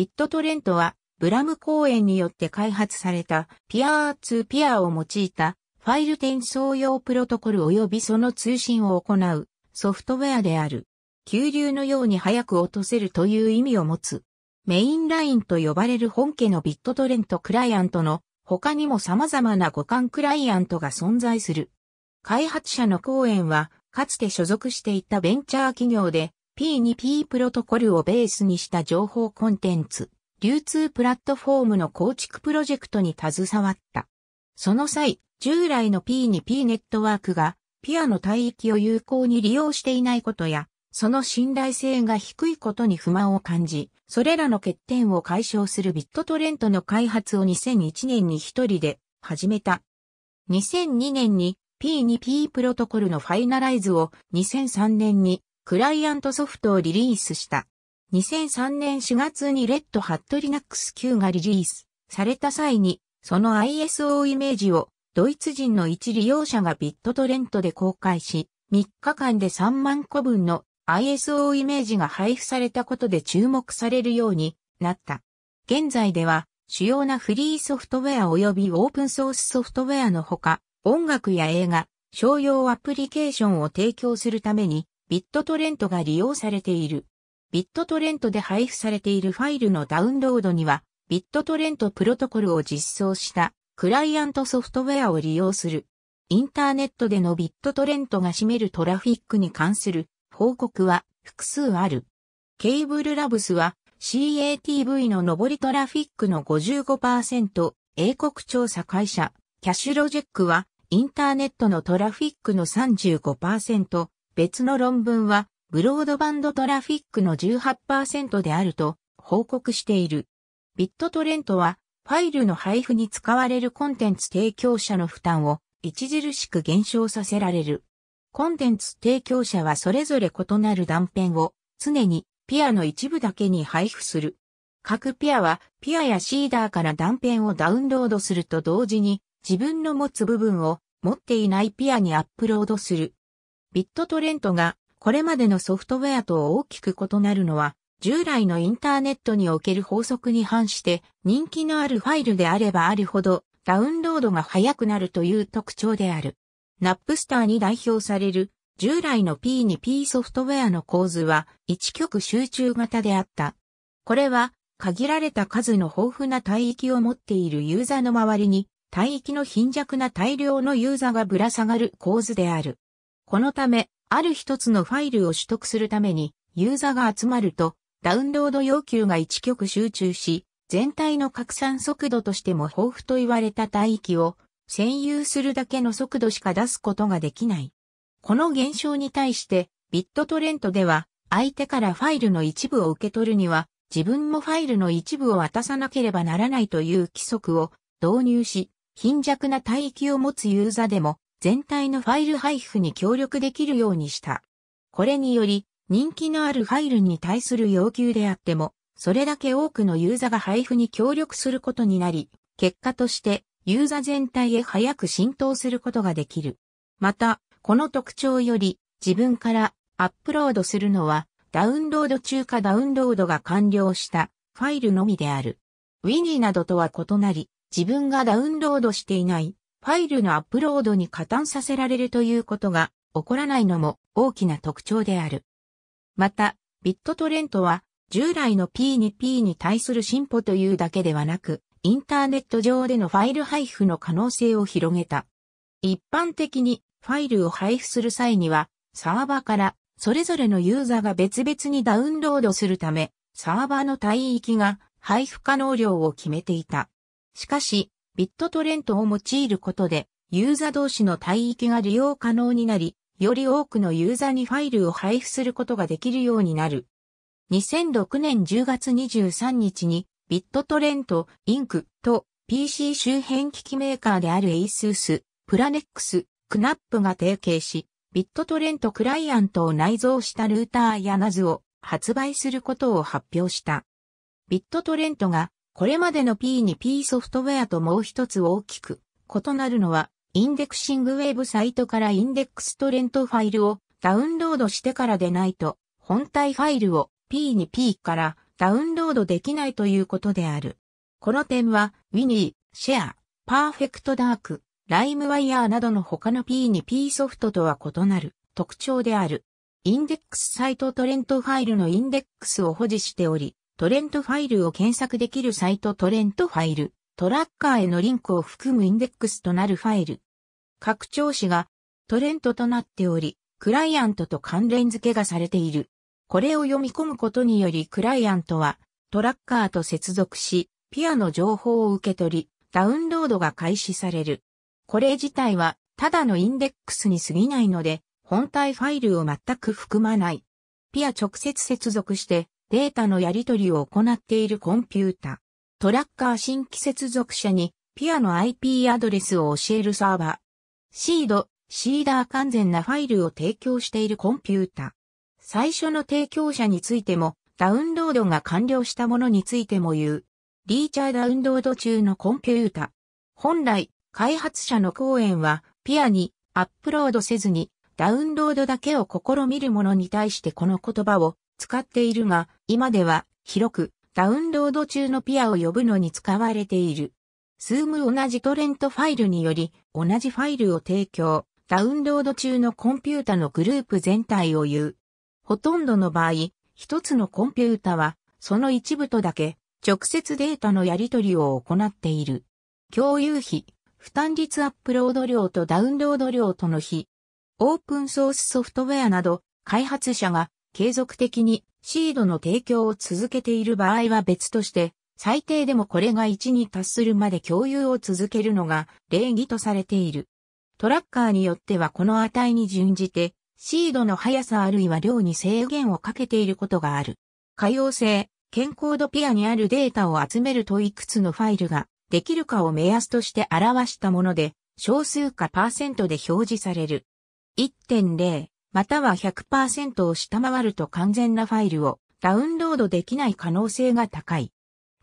ビットトレントは、ブラム公園によって開発されたピアーツピアを用いたファイル転送用プロトコル及びその通信を行うソフトウェアである。急流のように早く落とせるという意味を持つ。メインラインと呼ばれる本家のビットトレントクライアントの他にも様々な互換クライアントが存在する。開発者の公園は、かつて所属していたベンチャー企業で、P2P プロトコルをベースにした情報コンテンツ、流通プラットフォームの構築プロジェクトに携わった。その際、従来の P2P ネットワークが、ピアの帯域を有効に利用していないことや、その信頼性が低いことに不満を感じ、それらの欠点を解消するビットトレントの開発を2001年に一人で始めた。2002年に P2P プロトコルのファイナライズを2003年にクライアントソフトをリリースした。2003年4月にレッドハット Linux Q がリリースされた際に、その ISO イメージをドイツ人の一利用者がビットトレントで公開し、3日間で3万個分の ISO イメージが配布されたことで注目されるようになった。現在では主要なフリーソフトウェア及びオープンソースソフトウェアのほか、音楽や映画、商用アプリケーションを提供するためにビットトレントが利用されている。ビットトレントで配布されているファイルのダウンロードには、ビットトレントプロトコルを実装したクライアントソフトウェアを利用する。インターネットでのビットトレントが占めるトラフィックに関する報告は複数ある。ケーブルラブスは CATV の上りトラフィックの55%、英国調査会社、キャッシュロジェックはインターネットのトラフィックの35%、別の論文は、ブロードバンドトラフィックの18%であると報告している。ビットトレントは、ファイルの配布に使われるコンテンツ提供者の負担を著しく減少させられる。コンテンツ提供者はそれぞれ異なる断片を常にピアの一部だけに配布する。各ピアはピアやシーダーから断片をダウンロードすると同時に自分の持つ部分を持っていないピアにアップロードする。ビットトレントがこれまでのソフトウェアと大きく異なるのは、従来のインターネットにおける法則に反して人気のあるファイルであればあるほどダウンロードが早くなるという特徴である。ナップスターに代表される従来の P2P ソフトウェアの構図は一極集中型であった。これは限られた数の豊富な帯域を持っているユーザーの周りに帯域の貧弱な大量のユーザーがぶら下がる構図である。このため、ある一つのファイルを取得するために、ユーザーが集まると、ダウンロード要求が一極集中し、全体の拡散速度としても豊富と言われた帯域を占有するだけの速度しか出すことができない。この現象に対してビットトレントでは相手からファイルの一部を受け取るには自分もファイルの一部を渡さなければならないという規則を導入し貧弱な帯域を持つユーザでも全体のファイル配布に協力できるようにした。これにより、人気のあるファイルに対する要求であっても、それだけ多くのユーザが配布に協力することになり、結果としてユーザ全体へ早く浸透することができる。また、この特徴より自分からアップロードするのはダウンロード中かダウンロードが完了したファイルのみである。ウィニーなどとは異なり、自分がダウンロードしていないファイルのアップロードに加担させられるということが起こらないのも大きな特徴である。また、ビットトレントは従来の P2P に対する進歩というだけではなく、インターネット上でのファイル配布の可能性を広げた。一般的にファイルを配布する際には、サーバーからそれぞれのユーザーが別々にダウンロードするため、サーバーの帯域が配布可能量を決めていた。しかし、ビットトレントを用いることで、ユーザ同士の帯域が利用可能になり、より多くのユーザにファイルを配布することができるようになる。2006年10月23日に、ビットトレント、インクと PC 周辺機器メーカーである ASUS、プラネックス、クナップが提携し、ビットトレントクライアントを内蔵したルーターやナズを発売することを発表した。ビットトレントがこれまでの P2P ソフトウェアともう一つ大きく異なるのは、インデクシングウェブサイトからインデックストレントファイルをダウンロードしてからでないと、本体ファイルを P2P からダウンロードできないということである。この点は、ウィニー、シェア、パーフェクトダーク、ライムワイヤーなどの他の P2P ソフトとは異なる特徴である。インデックスサイトトレントファイルのインデックスを保持しており、トレントファイルを検索できるサイトトレントファイル、トラッカーへのリンクを含むインデックスとなるファイル。拡張子がトレントとなっており、クライアントと関連付けがされている。これを読み込むことによりクライアントはトラッカーと接続し、ピアの情報を受け取り、ダウンロードが開始される。これ自体はただのインデックスに過ぎないので、本体ファイルを全く含まない。ピア直接接続してデータのやり取りを行っているコンピュータ。トラッカー新規接続者にピアの IP アドレスを教えるサーバー。シード、シーダー完全なファイルを提供しているコンピュータ。最初の提供者についても、ダウンロードが完了したものについても言う。リーチャーダウンロード中のコンピュータ。本来、開発者の講演は、ピアにアップロードせずに、ダウンロードだけを試みるものに対してこの言葉を使っているが、今では広くダウンロード中のピアを呼ぶのに使われている。スーム同じトレントファイルにより、同じファイルを提供、ダウンロード中のコンピュータのグループ全体を言う。ほとんどの場合、一つのコンピュータは、その一部とだけ、直接データのやり取りを行っている。共有費、負担率アップロード量とダウンロード量との比。オープンソースソフトウェアなど、開発者が継続的にシードの提供を続けている場合は別として、最低でもこれが1に達するまで共有を続けるのが礼儀とされている。トラッカーによってはこの値に準じて、シードの速さあるいは量に制限をかけていることがある。可用性、健康度ピアにあるデータを集めるといくつのファイルができるかを目安として表したもので、少数かパーセントで表示される。1.0または100%を下回ると完全なファイルをダウンロードできない可能性が高い。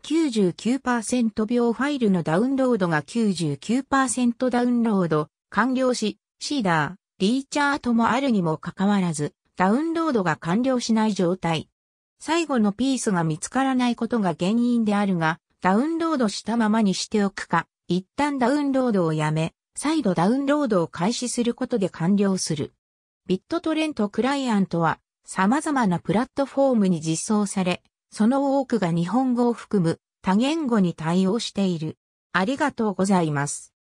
99%秒ファイルのダウンロードが99%ダウンロード完了し、シーダー、リーチャートもあるにもかかわらず、ダウンロードが完了しない状態。最後のピースが見つからないことが原因であるが、ダウンロードしたままにしておくか、一旦ダウンロードをやめ、再度ダウンロードを開始することで完了する。ビットトレントクライアントは様々なプラットフォームに実装され、その多くが日本語を含む多言語に対応している。ありがとうございます。